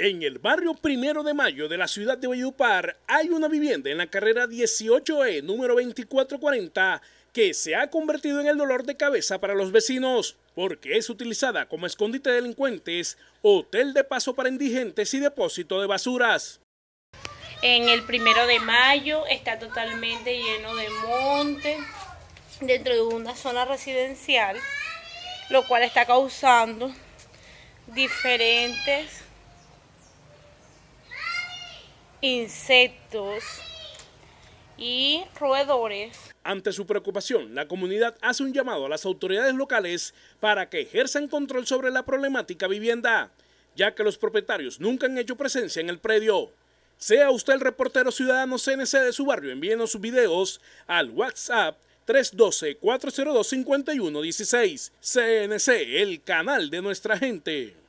En el barrio Primero de Mayo de la ciudad de Valledupar hay una vivienda en la carrera 18E número 2440 que se ha convertido en el dolor de cabeza para los vecinos porque es utilizada como escondite de delincuentes, hotel de paso para indigentes y depósito de basuras. En el Primero de Mayo está totalmente lleno de monte dentro de una zona residencial, lo cual está causando diferentes insectos y roedores. Ante su preocupación, la comunidad hace un llamado a las autoridades locales para que ejerzan control sobre la problemática vivienda, ya que los propietarios nunca han hecho presencia en el predio. Sea usted el reportero ciudadano CNC de su barrio, envíenos sus videos al WhatsApp 312-402-5116. CNC, el canal de nuestra gente.